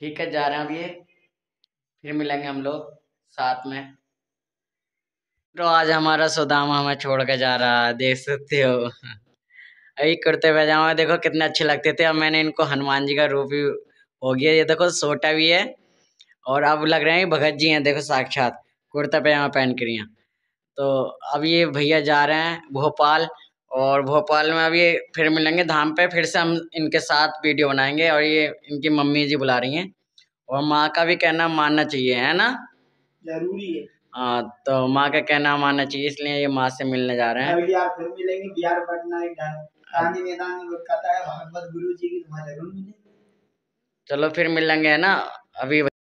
ठीक है जा रहे हैं अब ये फिर मिलेंगे हम लोग साथ में तो आज हमारा सुदामा हमें छोड़ के जा रहा है देख सकते हो अभी कुर्ते पैजामा देखो कितने अच्छे लगते थे अब मैंने इनको हनुमान जी का रूप भी हो गया ये देखो सोटा भी है और अब लग रहे हैं भगत जी हैं देखो साक्षात कुर्ता पैजामा पहन कर यहाँ तो अब ये भैया जा रहे हैं भोपाल और भोपाल में अभी फिर मिलेंगे धाम पे फिर से हम इनके साथ वीडियो बनाएंगे और ये इनकी मम्मी जी बुला रही हैं और माँ का भी कहना मानना चाहिए है ना जरूरी है हाँ तो माँ का कहना मानना चाहिए इसलिए ये माँ से मिलने जा रहे हैं चलो फिर मिलेंगे है ना अभी